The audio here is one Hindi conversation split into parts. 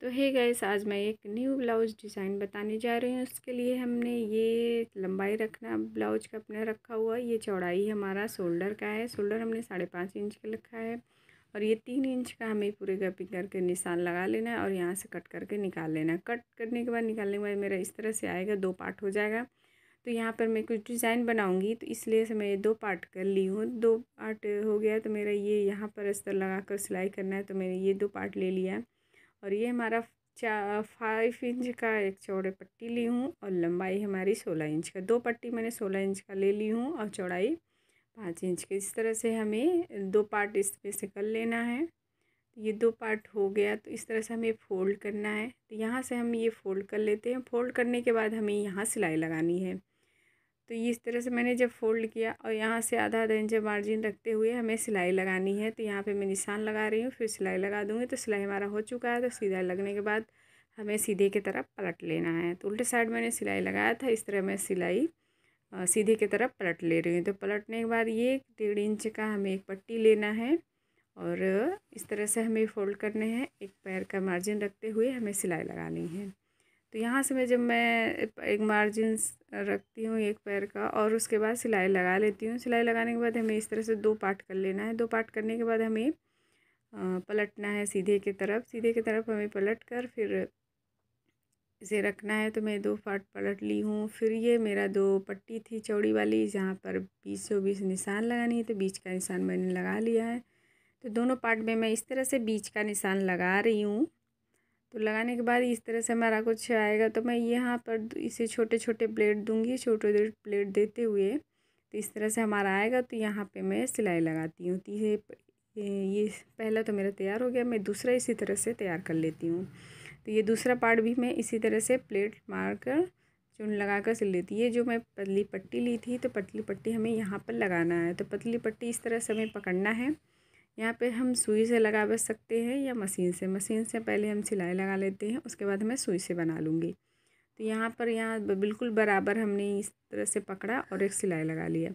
तो हे गैस आज मैं एक न्यू ब्लाउज डिज़ाइन बताने जा रही हूँ उसके लिए हमने ये लंबाई रखना ब्लाउज का अपना रखा हुआ ये चौड़ाई हमारा शोल्डर का है शोल्डर हमने साढ़े पाँच इंच का रखा है और ये तीन इंच का हमें पूरे गपिंग करके निशान लगा लेना है और यहाँ से कट करके निकाल लेना कट करने के बाद निकालने के बाद मेरा इस तरह से आएगा दो पार्ट हो जाएगा तो यहाँ पर मैं कुछ डिज़ाइन बनाऊँगी तो इसलिए से मैं दो पार्ट कर ली हूँ दो पार्ट हो गया तो मेरा ये यहाँ पर अस्तर लगा कर सिलाई करना है तो मैंने ये दो पार्ट ले लिया है और ये हमारा चा फाइव इंच का एक चौड़े पट्टी ली हूँ और लंबाई हमारी सोलह इंच का दो पट्टी मैंने सोलह इंच का ले ली हूँ और चौड़ाई पाँच इंच की इस तरह से हमें दो पार्ट इसमें से कर लेना है ये दो पार्ट हो गया तो इस तरह से हमें फ़ोल्ड करना है तो यहाँ से हम ये फ़ोल्ड कर लेते हैं फ़ोल्ड करने के बाद हमें यहाँ सिलाई लगानी है तो ये इस तरह से मैंने जब फोल्ड किया और यहाँ से आधा आधा इंच मार्जिन रखते हुए हमें सिलाई लगानी है तो यहाँ पे मैं निशान लगा रही हूँ फिर सिलाई लगा दूँगी तो सिलाई हमारा हो चुका है तो सीधा लगने के बाद हमें सीधे की तरफ पलट लेना है तो उल्टे साइड मैंने सिलाई लगाया था इस तरह मैं सिलाई सीधे की तरफ पलट ले रही हूँ तो पलटने के बाद ये डेढ़ इंच का हमें एक पट्टी लेना है और इस तरह से हमें फोल्ड करने हैं एक पैर का मार्जिन रखते हुए हमें सिलाई लगानी है तो यहाँ से मैं जब मैं एक मार्जिन रखती हूँ एक पैर का और उसके बाद सिलाई लगा लेती हूँ सिलाई लगाने के बाद हमें इस तरह से दो पार्ट कर लेना है दो पार्ट करने के बाद हमें पलटना है सीधे की तरफ सीधे की तरफ हमें पलट कर फिर इसे रखना है तो मैं दो पार्ट पलट ली हूँ फिर ये मेरा दो पट्टी थी चौड़ी वाली जहाँ पर बीसों बीस निशान लगानी है तो बीच का निशान मैंने लगा लिया है तो दोनों पार्ट में मैं इस तरह से बीच का निशान लगा रही हूँ तो लगाने के बाद इस तरह से हमारा कुछ आएगा तो मैं यहाँ पर इसे छोटे छोटे प्लेट दूंगी छोटे छोटे प्लेट देते हुए तो इस तरह से हमारा आएगा तो यहाँ पे मैं सिलाई लगाती हूँ तो ये ये पहला तो मेरा तैयार हो गया मैं दूसरा इसी तरह से तैयार कर लेती हूँ तो ये दूसरा पार्ट भी मैं इसी तरह से प्लेट मार कर चुन लगा कर सिल लेती ये जो मैं पतली पट्टी ली थी तो पतली पट्टी हमें यहाँ पर लगाना है तो पतली पट्टी इस तरह से हमें पकड़ना है यहाँ पे हम सुई से लगा सकते हैं या मशीन से मशीन से पहले हम सिलाई लगा लेते हैं उसके बाद मैं सुई से बना लूँगी तो यहाँ पर यहाँ बिल्कुल बराबर हमने इस तरह से पकड़ा और एक सिलाई लगा लिया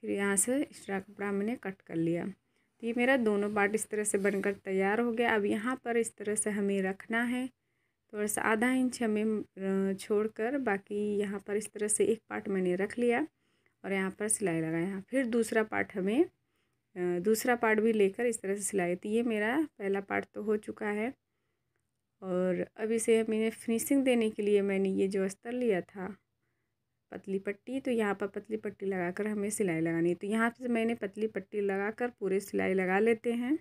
फिर यहाँ से एक्स्ट्रा कपड़ा मैंने कट कर लिया तो ये मेरा दोनों पार्ट इस तरह से बनकर तैयार हो गया अब यहाँ पर इस तरह से हमें रखना है थोड़ा सा आधा इंच हमें छोड़कर बाकी यहाँ पर इस तरह से एक पार्ट मैंने रख लिया और यहाँ पर सिलाई लगाया फिर दूसरा पार्ट हमें दूसरा पार्ट भी लेकर इस तरह से सिलाई तो ये मेरा पहला पार्ट तो हो चुका है और अब इसे मैंने फिनिशिंग देने के लिए मैंने ये जो अस्तर लिया था पतली पट्टी तो यहाँ पर पतली पट्टी लगाकर हमें सिलाई लगानी तो यहाँ से मैंने पतली पट्टी लगाकर पूरे सिलाई लगा लेते हैं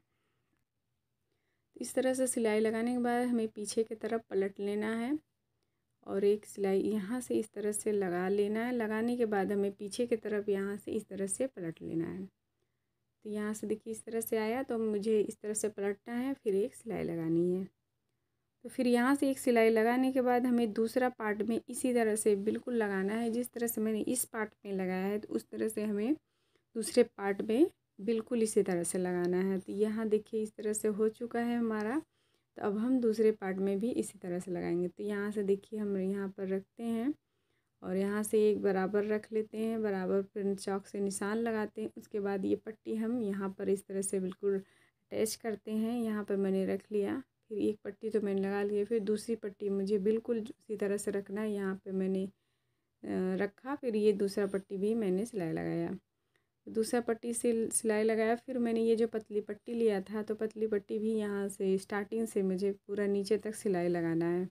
इस तरह से सिलाई लगाने के बाद हमें पीछे की तरफ पलट लेना है और एक सिलाई यहाँ से इस तरह से लगा लेना है लगाने के बाद हमें पीछे की तरफ यहाँ से इस तरह से पलट लेना है तो यहाँ से देखिए इस तरह से आया तो मुझे इस तरह से पलटना है फिर एक सिलाई लगानी है तो फिर यहाँ से एक सिलाई लगाने के बाद हमें दूसरा पार्ट में इसी तरह से बिल्कुल लगाना है जिस तरह से मैंने इस पार्ट में लगाया है तो उस तरह से हमें दूसरे पार्ट में बिल्कुल इसी तरह से लगाना है तो यहाँ देखिए इस तरह से हो चुका है हमारा तो अब हम दूसरे पार्ट में भी इसी तरह से लगाएंगे तो यहाँ से देखिए हम यहाँ पर रखते हैं और यहाँ से एक बराबर रख लेते हैं बराबर फिर चौक से निशान लगाते हैं उसके बाद ये पट्टी हम यहाँ पर इस तरह से बिल्कुल अटैच करते हैं यहाँ पर मैंने रख लिया फिर एक पट्टी तो मैंने लगा लिया फिर दूसरी पट्टी मुझे बिल्कुल उसी तरह से रखना है यहाँ पर मैंने रखा फिर ये दूसरा पट्टी भी मैंने सिलाई लगाया दूसरा पट्टी से सिलाई लगाया फिर मैंने ये जो पतली पट्टी लिया था तो पतली पट्टी भी यहाँ से स्टार्टिंग से मुझे पूरा नीचे तक सिलाई लगाना है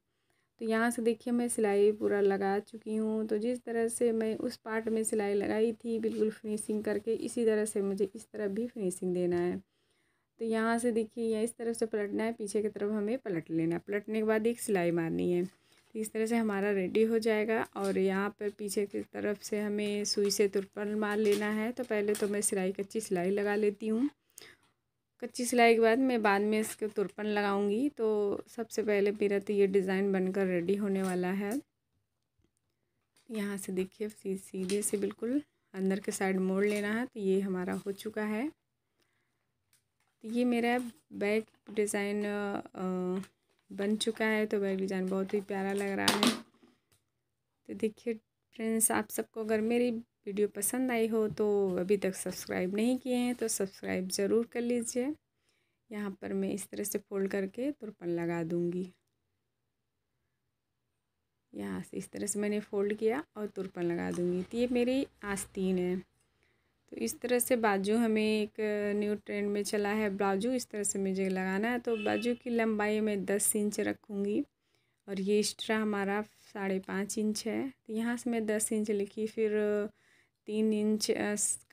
तो यहाँ से देखिए मैं सिलाई पूरा लगा चुकी हूँ तो जिस तरह से मैं उस पार्ट में सिलाई लगाई थी बिल्कुल फिनिशिंग करके इसी तरह से मुझे इस तरफ भी फिनिशिंग देना है तो यहाँ से देखिए यह इस तरफ से पलटना है पीछे की तरफ हमें पलट लेना पलटने के बाद एक सिलाई मारनी है तो इस तरह से हमारा रेडी हो जाएगा और यहाँ पर पीछे की तरफ से हमें सुई से तुरपन मार लेना है तो पहले तो मैं सिलाई कच्ची सिलाई लगा लेती हूँ कच्ची सिलाई के बाद मैं बाद में इसके तुरपन लगाऊंगी तो सबसे पहले मेरा तो ये डिज़ाइन बनकर रेडी होने वाला है यहाँ से देखिए सीधे से बिल्कुल अंदर के साइड मोड़ लेना है तो ये हमारा हो चुका है तो ये मेरा बैग डिज़ाइन बन चुका है तो बैग डिज़ाइन बहुत ही प्यारा लग रहा है तो देखिए फ्रेंड्स आप सबको अगर मेरी वीडियो पसंद आई हो तो अभी तक सब्सक्राइब नहीं किए हैं तो सब्सक्राइब ज़रूर कर लीजिए यहाँ पर मैं इस तरह से फोल्ड करके तुरपन लगा दूँगी यहाँ से इस तरह से मैंने फोल्ड किया और तुरपन लगा दूँगी तो ये मेरी आस्तीन है तो इस तरह से बाजू हमें एक न्यू ट्रेंड में चला है बाजू इस तरह से मुझे लगाना है तो बाजू की लंबाई मैं दस इंच रखूँगी और ये एक्स्ट्रा हमारा साढ़े पाँच इंच है तो यहाँ से मैं दस इंच लिखी फिर तीन इंच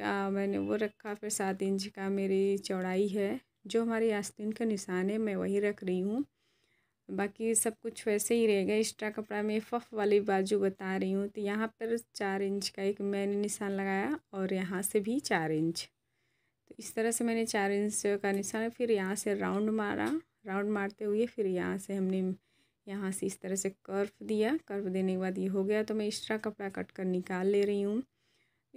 का मैंने वो रखा फिर सात इंच का मेरी चौड़ाई है जो हमारी आस्तीन का निशान है मैं वही रख रही हूँ बाकी सब कुछ वैसे ही रहेगा एक्स्ट्रा कपड़ा में फ़फ वाली बाजू बता रही हूँ तो यहाँ पर चार इंच का एक मैंने निशान लगाया और यहाँ से भी चार इंच तो इस तरह से मैंने चार इंच का निशान फिर यहाँ से राउंड मारा राउंड मारते हुए फिर यहाँ से हमने यहाँ से इस तरह से कर्व दिया कर्व देने के बाद ये हो गया तो मैं एक्स्ट्रा कपड़ा कट कर निकाल ले रही हूँ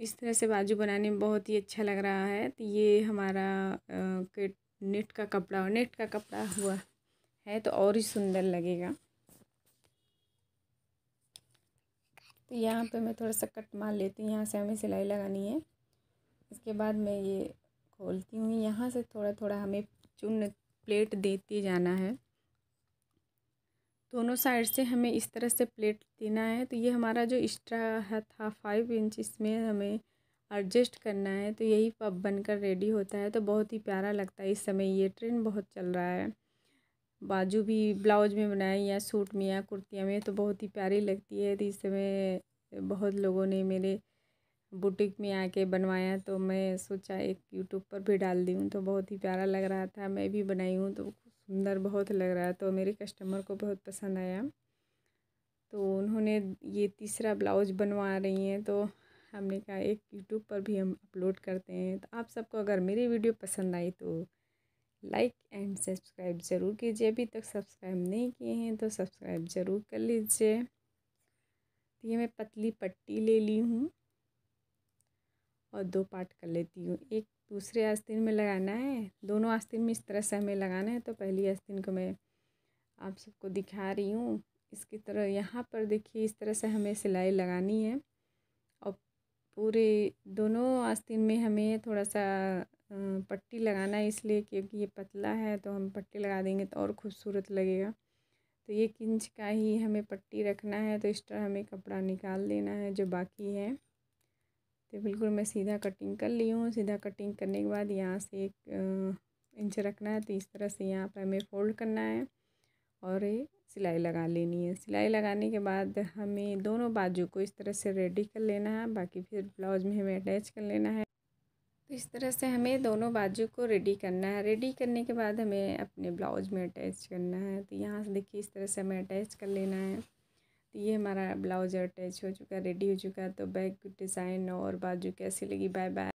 इस तरह से बाजू बनाने में बहुत ही अच्छा लग रहा है तो ये हमारा नेट का कपड़ा और नेट का कपड़ा हुआ है तो और ही सुंदर लगेगा तो यहाँ पे मैं थोड़ा सा कट मार लेती हूँ यहाँ से हमें सिलाई लगानी है इसके बाद मैं ये खोलती हूँ यहाँ से थोड़ा थोड़ा हमें चुन प्लेट देते जाना है दोनों साइड से हमें इस तरह से प्लेट देना है तो ये हमारा जो एक्स्ट्रा है था फाइव इंच इसमें हमें एडजस्ट करना है तो यही पब बनकर रेडी होता है तो बहुत ही प्यारा लगता है इस समय ये ट्रेंड बहुत चल रहा है बाजू भी ब्लाउज में बनाए या सूट में या कुर्तियाँ में तो बहुत ही प्यारी लगती है तो इस समय बहुत लोगों ने मेरे बुटीक में आके बनवाया तो मैं सोचा एक यूट्यूब पर भी डाल दी हूँ तो बहुत ही प्यारा लग रहा था मैं भी बनाई हूँ तो सुंदर बहुत लग रहा है तो मेरे कस्टमर को बहुत पसंद आया तो उन्होंने ये तीसरा ब्लाउज बनवा रही हैं तो हमने कहा एक यूट्यूब पर भी हम अपलोड करते हैं तो आप सबको अगर मेरी वीडियो पसंद आई तो लाइक एंड सब्सक्राइब ज़रूर कीजिए अभी तक सब्सक्राइब नहीं किए हैं तो सब्सक्राइब ज़रूर कर लीजिए तो ये मैं पतली पट्टी ले ली हूँ और दो पार्ट कर लेती हूँ एक दूसरे आस्तीन में लगाना है दोनों आस्तीन में इस तरह से हमें लगाना है तो पहली आस्तीन को मैं आप सबको दिखा रही हूँ इसकी तरह यहाँ पर देखिए इस तरह से हमें सिलाई लगानी है और पूरे दोनों आस्तीन में हमें थोड़ा सा पट्टी लगाना है इसलिए क्योंकि ये पतला है तो हम पट्टी लगा देंगे तो और खूबसूरत लगेगा तो एक इंच का ही हमें पट्टी रखना है तो इस तरह हमें कपड़ा निकाल देना है जो बाकी है तो बिल्कुल मैं सीधा कटिंग कर ली हूँ सीधा कटिंग करने के बाद यहाँ से एक इंच रखना है तो इस तरह से यहाँ पर हमें फोल्ड करना है और सिलाई लगा लेनी है सिलाई लगाने के बाद हमें दोनों बाजू को इस तरह से रेडी कर लेना है बाकी फिर ब्लाउज में हमें अटैच कर लेना है तो इस तरह से हमें दोनों बाजू को रेडी करना है रेडी करने के बाद हमें अपने ब्लाउज में अटैच करना है तो यहाँ से देखिए इस तरह से हमें अटैच कर लेना है तो ये हमारा ब्लाउज अटैच हो चुका है रेडी हो चुका है तो बैक डिज़ाइन और बाजू कैसी लगी बाय बाय